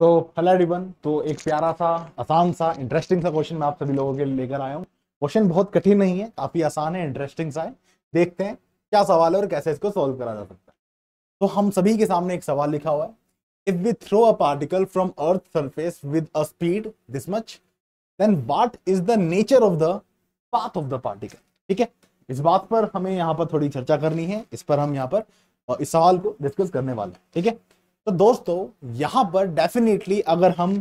तो hello everyone तो एक प्यारा सा आसान सा इंटरेस्टिंग सा क्वेश्चन मैं आप सभी लोगों के लिए लेकर आया हूँ क्वेश्चन बहुत कठिन नहीं है काफ़ी आसान है इंटरेस्टिंग सा है देखते हैं क्या सवाल है और कैसे इसको सॉल्व करा जा सकता है तो हम सभी के सामने एक सवाल लिखा हुआ है if we throw a particle from earth surface with a speed this much then what is the nature of the path of the particle ठीक है इस बात पर हमें यहाँ पर थोड़ी चर्चा करनी है इस पर हम यहाँ पर इस सवाल को डिस्कस करने वाले हैं ठीक है तो दोस्तों यहां पर डेफिनेटली अगर हम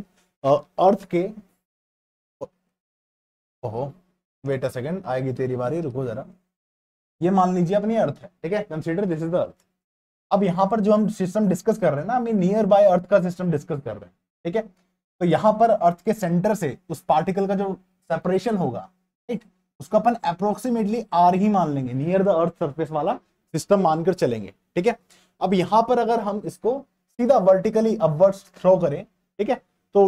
अर्थ के ओहो वेट अ सेकंड आएगी तेरी बारी रुको जरा ये मान लीजिए अपनी अर्थ है ठीक है consider this is the earth अब यहां पर जो हम सिस्टम डिस्कस कर रहे हैं ना हम नियर बाय अर्थ का सिस्टम डिस्कस कर रहे हैं ठीक है तो यहां पर अर्थ के सेंटर से उस पार्टिकल का जो सेपरेशन होगा ठीक उसका अपन अप्रोक्सीमेटली आर ही मान लेंगे नियर द अर्थ सर्फेस वाला सिस्टम मानकर चलेंगे ठीक है अब यहां पर अगर हम इसको सीधा वर्टिकली अपवर्ड्स थ्रो करें ठीक है तो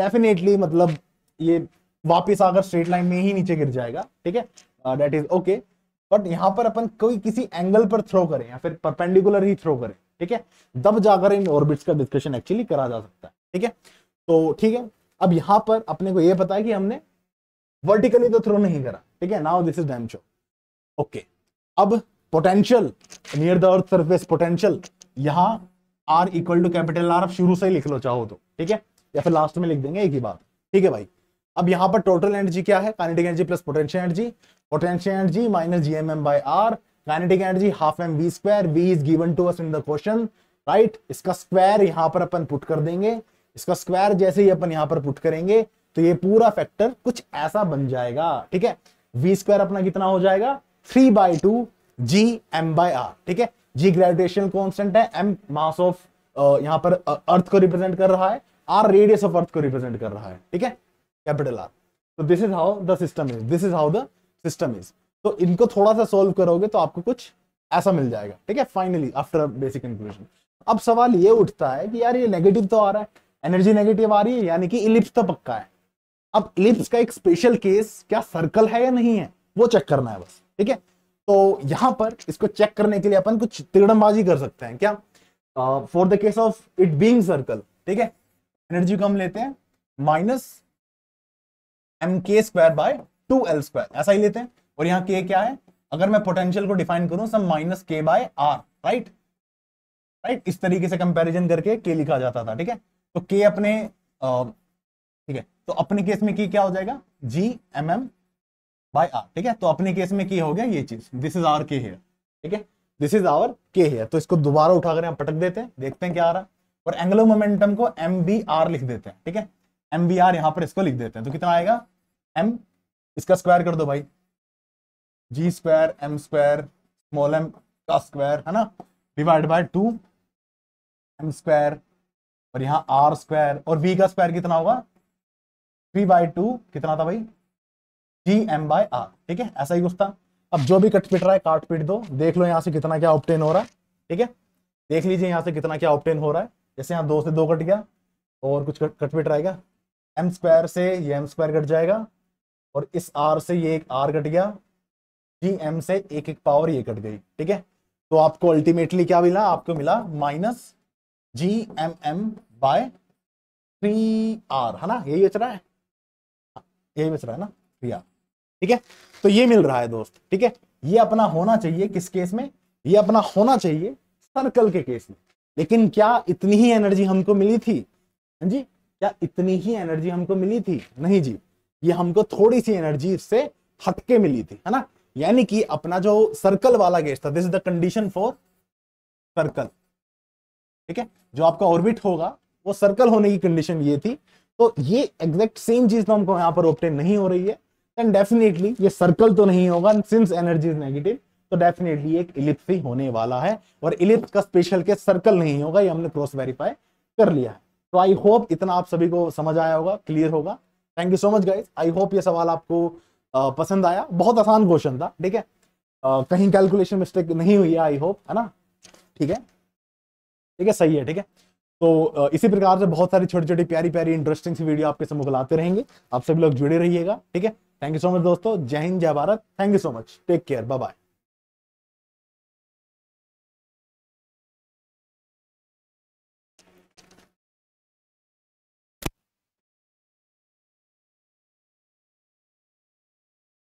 डेफिनेटली मतलब ये वापस आकर स्ट्रेट लाइन में ही नीचे गिर जाएगा ठीक है डेट इज ओके बट यहाँ पर अपन कोई किसी एंगल पर थ्रो करें या फिर परपेंडिकुलर ही थ्रो करें ठीक है तब जाकर इन ऑर्बिट्स का डिस्कशन एक्चुअली करा जा सकता है ठीक है तो ठीक है अब यहाँ पर अपने को ये पता है कि हमने वर्टिकली तो थ्रो नहीं करा ठीक है now this is dam okay अब potential near the earth surface potential यहाँ R equal to capital R आप शुरू से ही लिख लो चाहो तो ठीक है या फिर लास्ट में लिख देंगे एक ही बात ठीक है भाई अब यहाँ पर टोटल एनर्जी क्या है kinetic energy plus potential energy potential energy minus G M M by R kinetic energy half M V square V is given to us in the question right इसका स्क्वायर यहाँ पर अपन put कर देंगे इसका square जैसे ही अपन यहाँ पर put करेंगे तो ये पूरा फैक्टर कुछ ऐसा बन जाएगा ठीक है वी स्क्वायर अपना कितना हो जाएगा three by two G M by R ठीक है जी ग्रेविटेशन कॉन्स्टेंट है एम मास ऑफ यहां पर अर्थ uh, को रिप्रेजेंट कर रहा है आर रेडियस ऑफ अर्थ को रिप्रेजेंट कर रहा है ठीक है कैपिटल आर तो this is how the system is this is how the system is तो इनको थोड़ा सा सोल्व करोगे तो आपको कुछ ऐसा मिल जाएगा ठीक है फाइनली आफ्टर बेसिक इंक्लूजन अब सवाल ये उठता है कि यार ये नेगेटिव तो आ रहा है एनर्जी नेगेटिव आ रही है यानी कि इलिप्स तो पक्का है अब इलिप्स का एक स्पेशल केस क्या सर्कल है या नहीं है वो चेक करना है बस ठीक है तो यहां पर इसको चेक करने के लिए अपन कुछ तिरड़मबाजी कर सकते हैं क्या for the case of it being circle ठीक है एनर्जी को हम लेते हैं minus M K square by two L square ऐसा ही लेते हैं और यहां के क्या है अगर मैं पोटेंशियल को डिफाइन करूं सब माइनस के बाय आर राइट राइट इस तरीके से कंपैरिजन करके के लिखा जाता था ठीक है तो के अपने uh, ठीक है तो अपने केस में के क्या हो जाएगा G M M by R ठीक है तो अपने केस में क्या हो गया ये चीज this is our K here ठीक है this is our K here तो इसको दोबारा उठाकर हम पटक देते हैं देखते हैं क्या आ रहा है और एंगुलर मोमेंटम को एम बी आर लिख देते हैं ठीक है एम बी आर यहां पर इसको लिख देते हैं तो कितना आएगा एम इसका स्क्वायर कर दो भाई G square M square small M का स्क्वायर है ना divide by two M square और यहाँ आर स्क्वायर और वी का स्क्वायर कितना होगा थ्री बाय टू कितना था भाई जी एम बाय आर ठीक है ऐसा ही कुछ था अब जो भी कट पिट रहा है काट पिट दो देख लो यहाँ से कितना क्या ऑप्टेन हो रहा है ठीक है देख लीजिए यहाँ से कितना क्या ऑप्टेन हो रहा है जैसे यहाँ दो से दो कट गया और कुछ कट कट पिट रहेगा एम स्क्वायर से ये एम स्क्वायर कट जाएगा और इस आर से ये एक आर कट गया जी एम से एक एक पावर ये कट गई ठीक है तो आपको अल्टीमेटली क्या मिला आपको मिला minus G M M by three R है ना यही बच रहा है यही बच रहा है ना थ्री आर ठीक है तो ये मिल रहा है दोस्त ठीक है ये अपना होना चाहिए किस केस में ये अपना होना चाहिए सर्कल के केस में लेकिन क्या इतनी ही एनर्जी हमको मिली थी हाँ जी क्या इतनी ही एनर्जी हमको मिली थी नहीं जी ये हमको थोड़ी सी एनर्जी इससे हटके मिली थी है ना यानी कि अपना जो सर्कल वाला गेस था this is the condition for circle ठीक है जो आपका ऑर्बिट होगा वो सर्कल होने की कंडीशन ये थी तो ये एग्जैक्ट सेम चीज तो हमको यहाँ पर ऑप्टेन नहीं हो रही है देन डेफिनेटली ये सर्कल तो नहीं होगा सिंस एनर्जी इज नेगेटिव तो डेफिनेटली एक इलिप्स ही होने वाला है और इलिप्स का स्पेशल के सर्कल नहीं होगा ये हमने क्रॉस वेरीफाई कर लिया है तो आई होप इतना आप सभी को समझ आया होगा क्लियर होगा thank you so much guys I hope ये सवाल आपको पसंद आया बहुत आसान क्वेश्चन था ठीक है कहीं कैलकुलेशन मिस्टेक नहीं हुई है आई होप है ना ठीक है ठीक है सही है ठीक है तो इसी प्रकार से बहुत सारी छोटी छोटी प्यारी प्यारी इंटरेस्टिंग सी वीडियो आपके सम्मुख लाते रहेंगे आप सभी लोग जुड़े रहिएगा ठीक है थैंक यू सो मच दोस्तों जय हिंद जय Bharat thank you so much take care bye bye